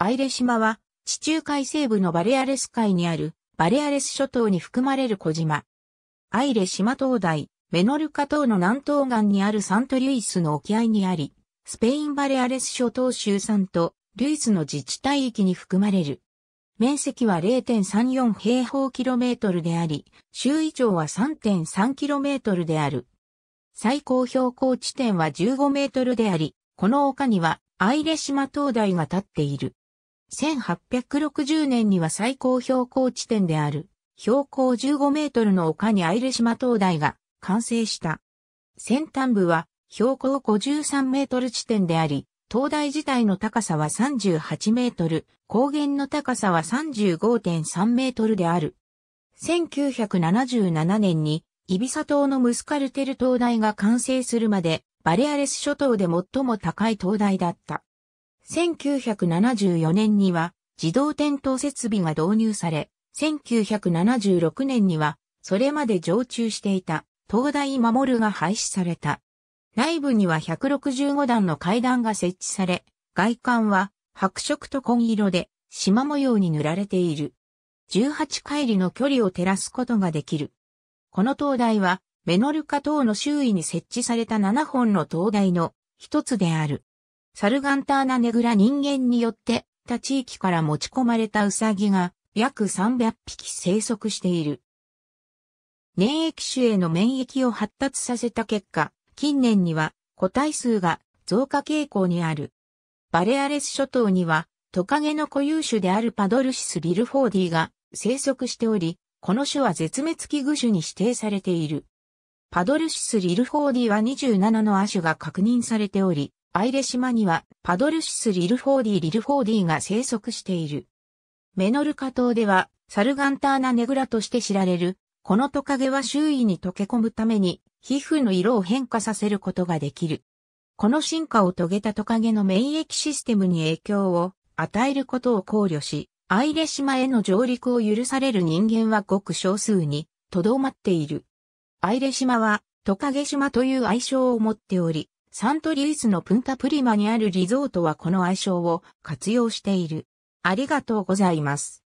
アイレ島は地中海西部のバレアレス海にあるバレアレス諸島に含まれる小島。アイレ島灯台、メノルカ島の南東岸にあるサントリュイスの沖合にあり、スペインバレアレス諸島州山とルイスの自治体域に含まれる。面積は0.34平方キロメートルであり、州以上は3.3キロメートルである。最高標高地点は15メートルであり、この丘にはアイレ島灯台が立っている。1860年には最高標高地点である、標高15メートルの丘にアイル島灯台が完成した。先端部は標高53メートル地点であり、灯台自体の高さは38メートル、高原の高さは35.3メートルである。1977年に、イビサ島のムスカルテル灯台が完成するまで、バレアレス諸島で最も高い灯台だった。1974年には自動点灯設備が導入され、1976年にはそれまで常駐していた東大守が廃止された。内部には165段の階段が設置され、外観は白色と紺色で縞模様に塗られている。18回りの距離を照らすことができる。この灯台は、メノルカ島の周囲に設置された7本の灯台の一つである。サルガンターナネグラ人間によって他地域から持ち込まれたウサギが約300匹生息している。粘液種への免疫を発達させた結果、近年には個体数が増加傾向にある。バレアレス諸島にはトカゲの固有種であるパドルシス・ビルフォーディが生息しており、この種は絶滅危惧種に指定されている。パドルシス・リルフォーディは27の亜種が確認されており、アイレ島にはパドルシス・リルフォーディ・リルフォーディが生息している。メノルカ島ではサルガンターナ・ネグラとして知られる。このトカゲは周囲に溶け込むために皮膚の色を変化させることができる。この進化を遂げたトカゲの免疫システムに影響を与えることを考慮し、アイレ島への上陸を許される人間はごく少数にとどまっている。アイレ島はトカゲ島という愛称を持っており、サントリースのプンタプリマにあるリゾートはこの愛称を活用している。ありがとうございます。